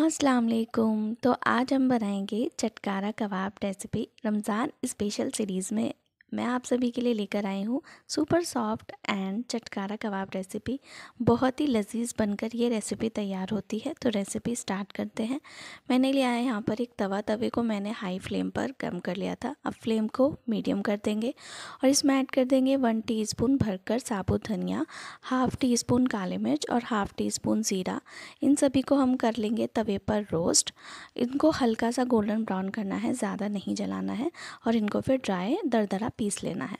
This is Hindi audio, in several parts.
अस्सलाम वालेकुम तो आज हम बनाएंगे चटकारा कबाब रेसिपी रमज़ान स्पेशल सीरीज़ में मैं आप सभी के लिए लेकर आई हूँ सुपर सॉफ्ट एंड चटकारा कबाब रेसिपी बहुत ही लजीज बनकर ये रेसिपी तैयार होती है तो रेसिपी स्टार्ट करते हैं मैंने लिया है यहाँ पर एक तवा तवे को मैंने हाई फ्लेम पर कम कर लिया था अब फ्लेम को मीडियम कर देंगे और इसमें ऐड कर देंगे वन टी स्पून भरकर साबुत धनिया हाफ़ टी स्पून काले मिर्च और हाफ़ टी स्पून ज़ीरा इन सभी को हम कर लेंगे तवे पर रोस्ट इनको हल्का सा गोल्डन ब्राउन करना है ज़्यादा नहीं जलाना है और इनको फिर ड्राई दरदरा पीस लेना है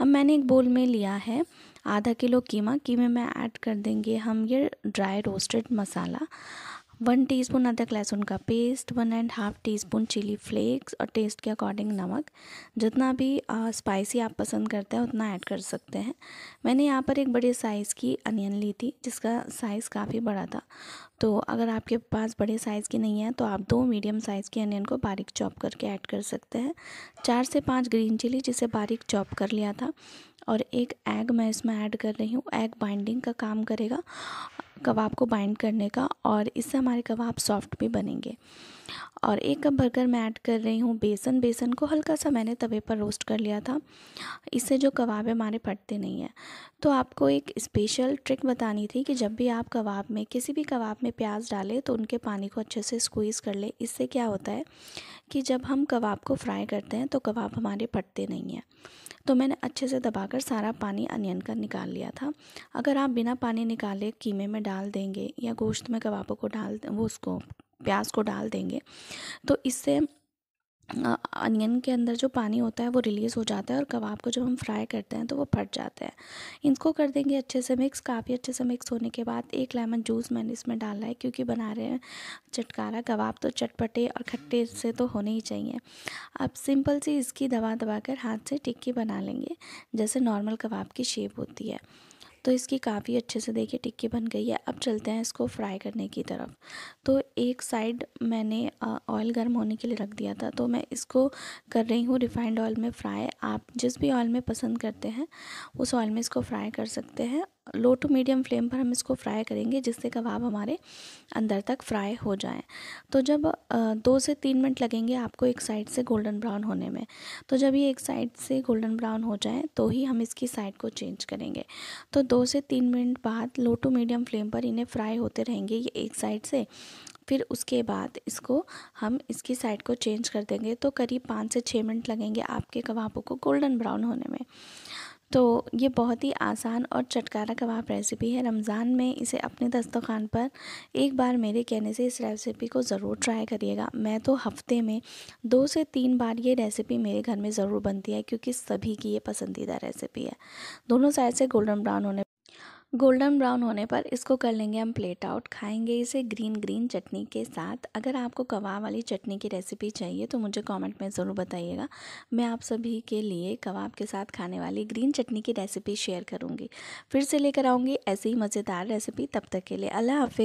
अब मैंने एक बोल में लिया है आधा किलो कीमा कीमे में ऐड कर देंगे हम ये dry roasted masala one teaspoon अदरक लहसुन का paste one and half teaspoon chili flakes और टेस्ट के अकॉर्डिंग नमक जितना भी स्पाइसी आप पसंद करते हैं उतना ऐड कर सकते हैं मैंने यहाँ पर एक बड़े साइज़ की अनियन ली थी जिसका साइज़ काफ़ी बड़ा था तो अगर आपके पास बड़े साइज़ की नहीं है तो आप दो मीडियम साइज़ की अनियन को बारीक चॉप करके ऐड कर सकते हैं चार से पाँच ग्रीन चिली जिसे बारीक चॉप कर लिया था और एक एग मैं इसमें ऐड कर रही हूँ एग बाइंडिंग का काम करेगा कबाब को बाइंड करने का और इससे हमारे कबाब सॉफ्ट भी बनेंगे और एक कप भरकर मैं ऐड कर रही हूँ बेसन बेसन को हल्का सा मैंने तवे पर रोस्ट कर लिया था इससे जो कबाब है हमारे फटते नहीं हैं तो आपको एक स्पेशल ट्रिक बतानी थी कि जब भी आप कबाब में किसी भी कबाब में प्याज डालें तो उनके पानी को अच्छे से स्क्वीज़ कर लें इससे क्या होता है कि जब हम कबाब को फ्राई करते हैं तो कबाब हमारे फटते नहीं हैं तो मैंने अच्छे से दबाकर सारा पानी अनियन का निकाल लिया था अगर आप बिना पानी निकाले कीमे में डाल देंगे या गोश्त में कबाबों को डाल वो उसको प्याज को डाल देंगे तो इससे अनियन के अंदर जो पानी होता है वो रिलीज़ हो जाता है और कबाब को जब हम फ्राई करते हैं तो वो फट जाते हैं इनको कर देंगे अच्छे से मिक्स काफ़ी अच्छे से मिक्स होने के बाद एक लेमन जूस मैंने इसमें डाला है क्योंकि बना रहे हैं चटकारा कबाब तो चटपटे और खट्टे से तो होने ही चाहिए अब सिंपल सी इसकी दबा दबा कर हाथ से टिक्की बना लेंगे जैसे नॉर्मल कबाब की शेप होती है तो इसकी काफ़ी अच्छे से देखिए टिक्की बन गई है अब चलते हैं इसको फ्राई करने की तरफ तो एक साइड मैंने ऑयल गर्म होने के लिए रख दिया था तो मैं इसको कर रही हूँ रिफाइंड ऑयल में फ्राई आप जिस भी ऑयल में पसंद करते हैं उस ऑयल में इसको फ्राई कर सकते हैं लो टू मीडियम फ्लेम पर हम इसको फ्राई करेंगे जिससे कबाब हमारे अंदर तक फ्राई हो जाए तो जब दो से तीन मिनट लगेंगे आपको एक साइड से गोल्डन ब्राउन होने में तो जब ये एक साइड से गोल्डन ब्राउन हो जाए तो ही हम इसकी साइड को चेंज करेंगे तो दो से तीन मिनट बाद लो टू मीडियम फ्लेम पर इन्हें फ्राई होते रहेंगे ये एक साइड से फिर उसके बाद इसको हम इसकी साइड को चेंज कर देंगे तो करीब पाँच से छः मिनट लगेंगे आपके कबाबों को गोल्डन ब्राउन होने में तो ये बहुत ही आसान और चटकारा कबाब रेसिपी है रमज़ान में इसे अपने दस्तखान पर एक बार मेरे कहने से इस रेसिपी को ज़रूर ट्राई करिएगा मैं तो हफ्ते में दो से तीन बार ये रेसिपी मेरे घर में ज़रूर बनती है क्योंकि सभी की ये पसंदीदा रेसिपी है दोनों साइड से गोल्डन ब्राउन होने गोल्डन ब्राउन होने पर इसको कर लेंगे हम प्लेट आउट खाएंगे इसे ग्रीन ग्रीन चटनी के साथ अगर आपको कबाब वाली चटनी की रेसिपी चाहिए तो मुझे कमेंट में ज़रूर बताइएगा मैं आप सभी के लिए कबाब के साथ खाने वाली ग्रीन चटनी की रेसिपी शेयर करूँगी फिर से लेकर आऊँगी ऐसी ही मज़ेदार रेसिपी तब तक के लिए अल्लाह हाफि